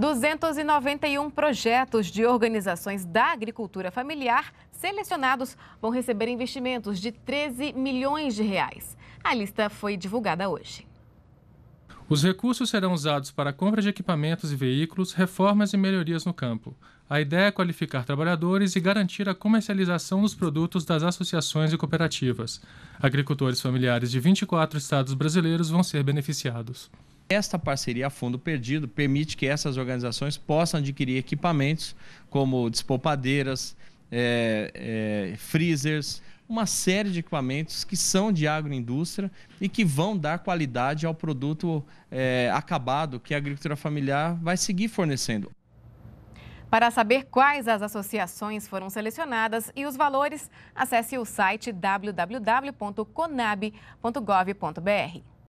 291 projetos de organizações da agricultura familiar selecionados vão receber investimentos de 13 milhões de reais. A lista foi divulgada hoje. Os recursos serão usados para compra de equipamentos e veículos, reformas e melhorias no campo. A ideia é qualificar trabalhadores e garantir a comercialização dos produtos das associações e cooperativas. Agricultores familiares de 24 estados brasileiros vão ser beneficiados. Esta parceria a fundo perdido permite que essas organizações possam adquirir equipamentos como despolpadeiras, é, é, freezers, uma série de equipamentos que são de agroindústria e que vão dar qualidade ao produto é, acabado que a agricultura familiar vai seguir fornecendo. Para saber quais as associações foram selecionadas e os valores, acesse o site www.conab.gov.br.